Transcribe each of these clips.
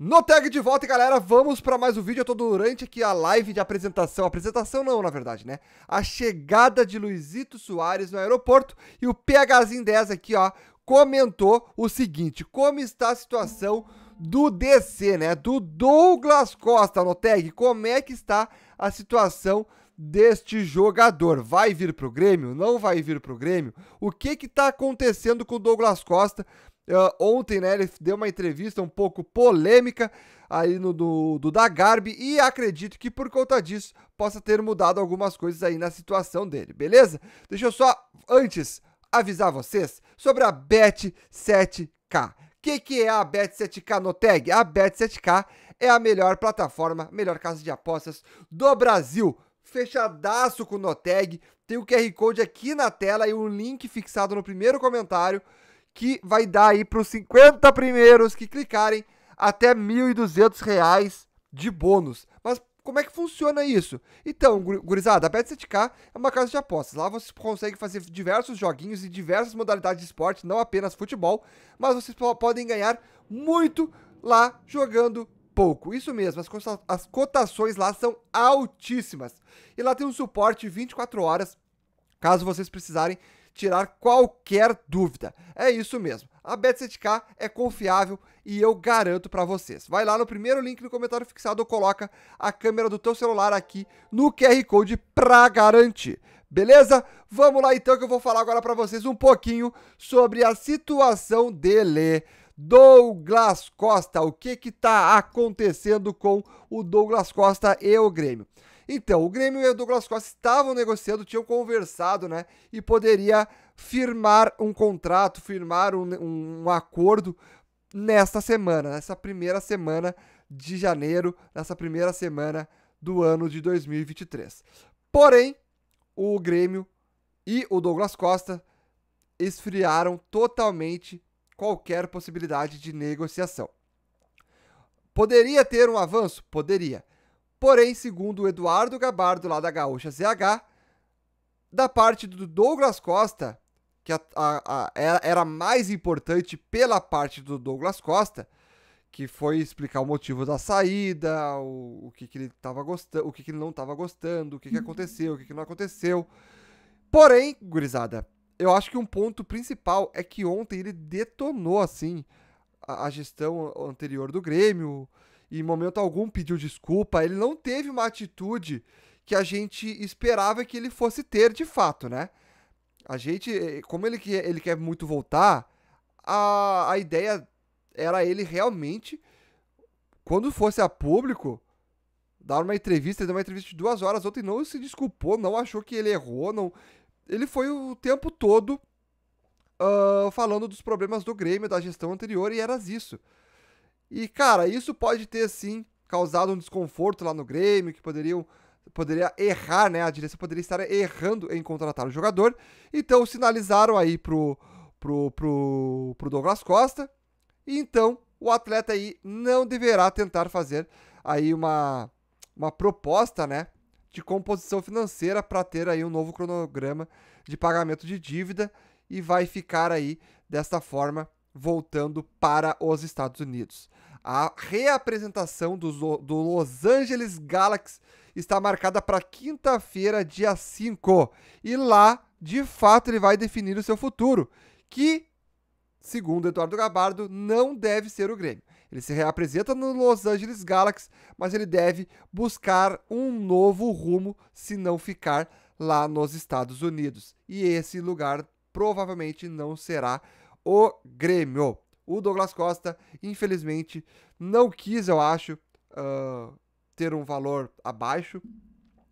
No tag de volta, galera, vamos para mais um vídeo. Eu tô durante aqui a live de apresentação. Apresentação não, na verdade, né? A chegada de Luizito Soares no aeroporto e o PHzinho 10 aqui, ó, comentou o seguinte: como está a situação do DC, né? Do Douglas Costa no tag. Como é que está a situação deste jogador. Vai vir pro Grêmio? Não vai vir pro Grêmio? O que que tá acontecendo com o Douglas Costa ontem, né, ele deu uma entrevista um pouco polêmica aí no do, do da Garbi e acredito que por conta disso possa ter mudado algumas coisas aí na situação dele, beleza? Deixa eu só antes avisar vocês sobre a Bet 7K. O que, que é a Bet7K no tag? A Bet7K é a melhor plataforma, melhor casa de apostas do Brasil. Fechadaço com o Noteg, tem o QR Code aqui na tela e um link fixado no primeiro comentário que vai dar aí para os 50 primeiros que clicarem até R$ 1.200 de bônus. Mas como é que funciona isso? Então, gurizada, a Bet7k é uma casa de apostas. Lá você consegue fazer diversos joguinhos e diversas modalidades de esporte, não apenas futebol, mas vocês podem ganhar muito lá jogando pouco. Isso mesmo, as, cota as cotações lá são altíssimas. E lá tem um suporte 24 horas, caso vocês precisarem tirar qualquer dúvida. É isso mesmo. A Bet7k é confiável e eu garanto para vocês. Vai lá no primeiro link no comentário fixado ou coloca a câmera do teu celular aqui no QR Code para garantir. Beleza? Vamos lá então que eu vou falar agora para vocês um pouquinho sobre a situação dele. Douglas Costa, o que que tá acontecendo com o Douglas Costa e o Grêmio? Então, o Grêmio e o Douglas Costa estavam negociando, tinham conversado, né? E poderia firmar um contrato, firmar um, um acordo nesta semana, nessa primeira semana de janeiro, nessa primeira semana do ano de 2023. Porém, o Grêmio e o Douglas Costa esfriaram totalmente qualquer possibilidade de negociação. Poderia ter um avanço? Poderia. Porém, segundo o Eduardo Gabardo, lá da Gaúcha ZH, da parte do Douglas Costa, que a, a, a, era mais importante pela parte do Douglas Costa, que foi explicar o motivo da saída, o, o que, que ele tava gostando, o que, que ele não estava gostando, o que, que uhum. aconteceu, o que, que não aconteceu. Porém, gurizada, eu acho que um ponto principal é que ontem ele detonou assim a, a gestão anterior do Grêmio em momento algum pediu desculpa, ele não teve uma atitude que a gente esperava que ele fosse ter de fato, né? A gente, eh, como ele, ele quer muito voltar, a, a ideia era ele realmente, quando fosse a público, dar uma entrevista, deu uma entrevista de duas horas, ontem não se desculpou, não achou que ele errou, não. Ele foi o tempo todo uh, falando dos problemas do Grêmio, da gestão anterior, e era isso. E, cara, isso pode ter sim causado um desconforto lá no Grêmio, que poderiam poderia errar, né? A direção poderia estar errando em contratar o jogador. Então sinalizaram aí pro, pro, pro, pro Douglas Costa. E então o atleta aí não deverá tentar fazer aí uma, uma proposta, né? De composição financeira para ter aí um novo cronograma de pagamento de dívida e vai ficar aí desta forma voltando para os Estados Unidos. A reapresentação do, do Los Angeles Galaxy está marcada para quinta-feira, dia 5. E lá, de fato, ele vai definir o seu futuro, que, segundo Eduardo Gabardo, não deve ser o Grêmio. Ele se reapresenta no Los Angeles Galaxy, mas ele deve buscar um novo rumo se não ficar lá nos Estados Unidos. E esse lugar provavelmente não será o Grêmio. O Douglas Costa, infelizmente, não quis, eu acho, uh, ter um valor abaixo.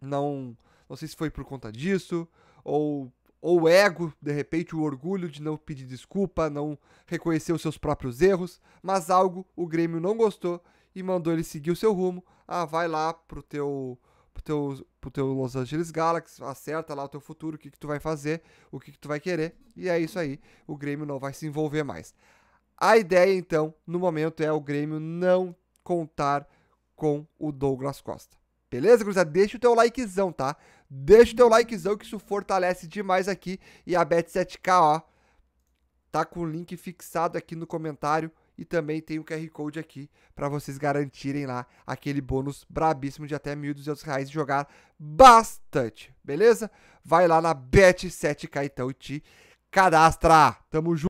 Não, não sei se foi por conta disso ou ou ego, de repente o orgulho de não pedir desculpa, não reconhecer os seus próprios erros, mas algo o Grêmio não gostou e mandou ele seguir o seu rumo. Ah, vai lá pro teu pro teu, pro teu Los Angeles Galaxy, acerta lá o teu futuro, o que, que tu vai fazer, o que, que tu vai querer, e é isso aí, o Grêmio não vai se envolver mais. A ideia, então, no momento é o Grêmio não contar com o Douglas Costa. Beleza, gurizada? Deixa o teu likezão, tá? Deixa o teu likezão que isso fortalece demais aqui. E a Bet7k, ó, tá com o link fixado aqui no comentário e também tem o QR Code aqui para vocês garantirem lá aquele bônus brabíssimo de até R$ 1.200 e jogar bastante, beleza? Vai lá na Bet7k então e te cadastra. Tamo junto.